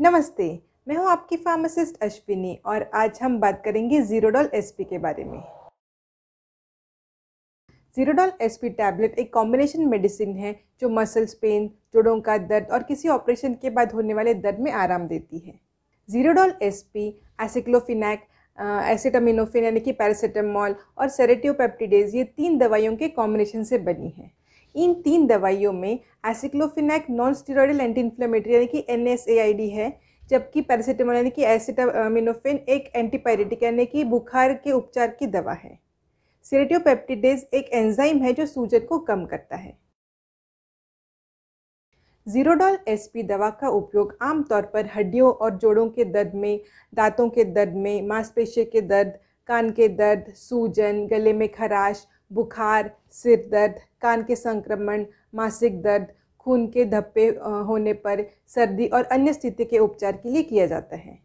नमस्ते मैं हूं आपकी फार्मासिस्ट अश्विनी और आज हम बात करेंगे जीरोडॉल एसपी के बारे में जीरोडॉल एसपी टैबलेट एक कॉम्बिनेशन मेडिसिन है जो मसल्स पेन जोड़ों का दर्द और किसी ऑपरेशन के बाद होने वाले दर्द में आराम देती है जीरोडॉल एसपी एसिक्लोफिनैक एसिटामिनोफिन यानी कि पैरासीटामॉल और सेरेटिव पेप्टिडेज ये तीन दवाइयों के कॉम्बिनेशन से बनी है इन तीन दवाइयों में aceclofenac non steroidal anti inflammatory यानी कि एन है जबकि पैरासीटामोल यानी कि एसिटामिनोफेन एक एंटीपायरेटिक यानी कि बुखार के उपचार की दवा है सीरेटियोपेप्टिडेज एक एंजाइम है जो सूजन को कम करता है जीरोडॉल एसपी दवा का उपयोग आमतौर पर हड्डियों और जोड़ों के दर्द में दांतों के दर्द में मांसपेशी के दर्द कान के दर्द सूजन गले में खराश बुखार सिर दर्द कान के संक्रमण मासिक दर्द खून के धब्बे होने पर सर्दी और अन्य स्थिति के उपचार के लिए किया जाता है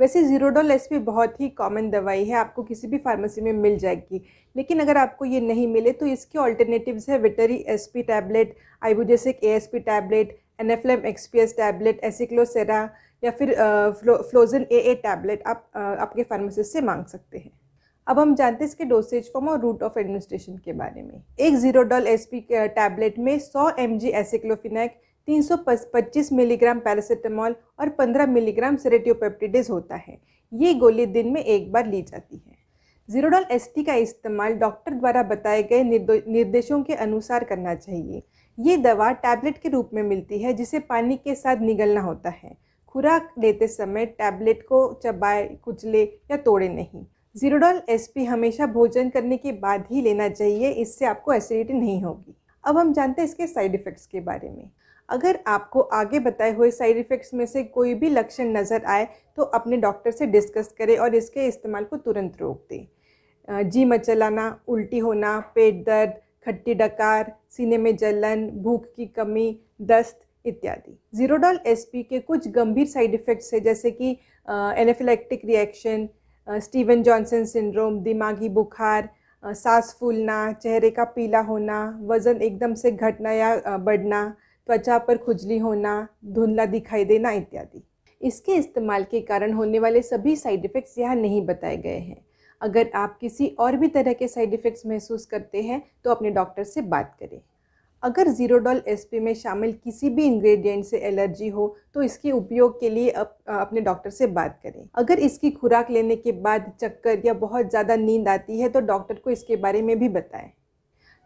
वैसे जीरोडोल एस भी बहुत ही कॉमन दवाई है आपको किसी भी फार्मेसी में मिल जाएगी लेकिन अगर आपको ये नहीं मिले तो इसके ऑल्टरनेटिव्स है विटरी S P tablet Ibugesic A S P tablet एनएफलम एस टैबलेट एसिक्लोसेरा या फिर फ्लो, फ्लोजन ए ए टैबलेट आप आपके फार्मासिस्ट से मांग सकते हैं अब हम जानते हैं इसके डोसेज फॉर्म और रूट ऑफ एडमिनिस्ट्रेशन के बारे में एक Zerodol S P tablet में 100 एम जी एसिक्लोफिनैक पच्चीस मिलीग्राम पैरासीटामॉल और 15 मिलीग्राम सेरेटियोपेप्टिडिज होता है ये गोली दिन में एक बार ली जाती है जीरोडॉल टी का इस्तेमाल डॉक्टर द्वारा बताए गए निर्देशों के अनुसार करना चाहिए ये दवा टैबलेट के रूप में मिलती है जिसे पानी के साथ निगलना होता है खुराक लेते समय टैबलेट को चबाए कुचले या तोड़े नहीं जीरोडॉल एसपी हमेशा भोजन करने के बाद ही लेना चाहिए इससे आपको एसिडिटी नहीं होगी अब हम जानते हैं इसके साइड इफ़ेक्ट्स के बारे में अगर आपको आगे बताए हुए साइड इफ़ेक्ट्स में से कोई भी लक्षण नज़र आए तो अपने डॉक्टर से डिस्कस करें और इसके इस्तेमाल को तुरंत रोक दें जी मचलाना उल्टी होना पेट दर्द खट्टी डकार सीने में जलन भूख की कमी दस्त इत्यादि जीरोडॉल एसपी के कुछ गंभीर साइड इफ़ेक्ट्स है जैसे कि anaphylactic reaction Steven Johnson syndrome दिमागी बुखार सांस फूलना चेहरे का पीला होना वज़न एकदम से घटना या बढ़ना त्वचा पर खुजली होना धुंधला दिखाई देना इत्यादि इसके इस्तेमाल के कारण होने वाले सभी साइड इफ़ेक्ट्स यहाँ नहीं बताए गए हैं अगर आप किसी और भी तरह के साइड इफ़ेक्ट्स महसूस करते हैं तो अपने डॉक्टर से बात करें अगर जीरोडॉल एस में शामिल किसी भी इंग्रेडिएंट से एलर्जी हो तो इसके उपयोग के लिए अप, अपने डॉक्टर से बात करें अगर इसकी खुराक लेने के बाद चक्कर या बहुत ज़्यादा नींद आती है तो डॉक्टर को इसके बारे में भी बताएं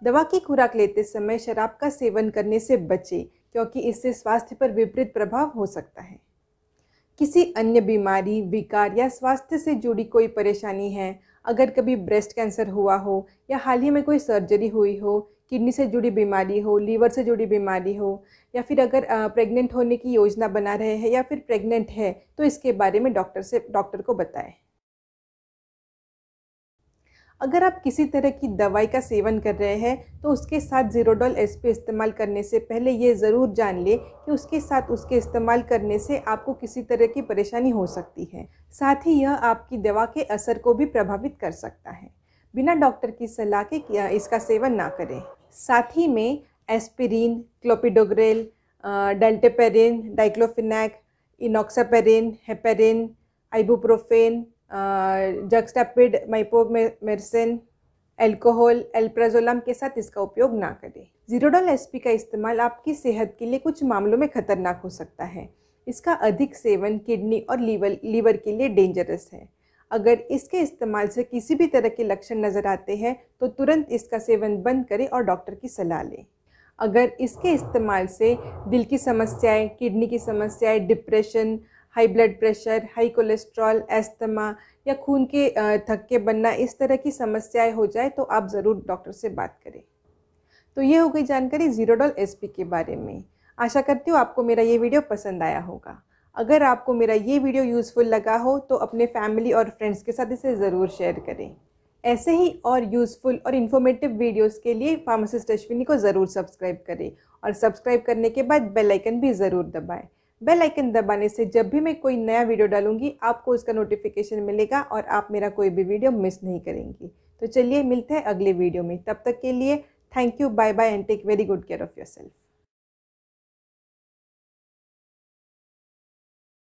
दवा की खुराक लेते समय शराब का सेवन करने से बचें क्योंकि इससे स्वास्थ्य पर विपरीत प्रभाव हो सकता है किसी अन्य बीमारी विकार या स्वास्थ्य से जुड़ी कोई परेशानी है अगर कभी ब्रेस्ट कैंसर हुआ हो या हाल ही में कोई सर्जरी हुई हो किडनी से जुड़ी बीमारी हो लीवर से जुड़ी बीमारी हो या फिर अगर प्रेग्नेंट होने की योजना बना रहे हैं या फिर प्रेग्नेंट है तो इसके बारे में डॉक्टर से डॉक्टर को बताएं अगर आप किसी तरह की दवाई का सेवन कर रहे हैं तो उसके साथ ज़ीरोडॉल एस्प्रे इस्तेमाल करने से पहले ये ज़रूर जान लें कि उसके साथ उसके इस्तेमाल करने से आपको किसी तरह की परेशानी हो सकती है साथ ही यह आपकी दवा के असर को भी प्रभावित कर सकता है बिना डॉक्टर की सलाह के इसका सेवन ना करें साथ ही में aspirin clopidogrel dalteparin diclofenac enoxaparin heparin ibuprofen जगस्टापिड माइपोमेरसिन एल्कोहल एल्प्राजोलम के साथ इसका उपयोग ना करें जीरोडॉल एस का इस्तेमाल आपकी सेहत के लिए कुछ मामलों में खतरनाक हो सकता है इसका अधिक सेवन किडनी और लीवर लीवर के लिए डेंजरस है अगर इसके इस्तेमाल से किसी भी तरह के लक्षण नज़र आते हैं तो तुरंत इसका सेवन बंद करें और डॉक्टर की सलाह लें अगर इसके इस्तेमाल से दिल की समस्याएं किडनी की समस्याएं depression high blood pressure high cholesterol asthma या खून के थक्के बनना इस तरह की समस्याएं हो जाए तो आप ज़रूर डॉक्टर से बात करें तो ये हो गई जानकारी जीरोडॉल पी के बारे में आशा करती हूँ आपको मेरा ये वीडियो पसंद आया होगा अगर आपको मेरा ये वीडियो यूज़फुल लगा हो तो अपने फैमिली और फ्रेंड्स के साथ इसे ज़रूर शेयर करें ऐसे ही और यूज़फुल और इन्फॉर्मेटिव वीडियोस के लिए फार्मासिस्ट अश्विनी को ज़रूर सब्सक्राइब करें और सब्सक्राइब करने के बाद बेल आइकन भी ज़रूर दबाएं बेल आइकन दबाने से जब भी मैं कोई नया वीडियो डालूंगी आपको उसका नोटिफिकेशन मिलेगा और आप मेरा कोई भी वीडियो मिस नहीं करेंगी तो चलिए मिलते हैं अगले वीडियो में तब तक के लिए thank you bye bye and take very good care of your self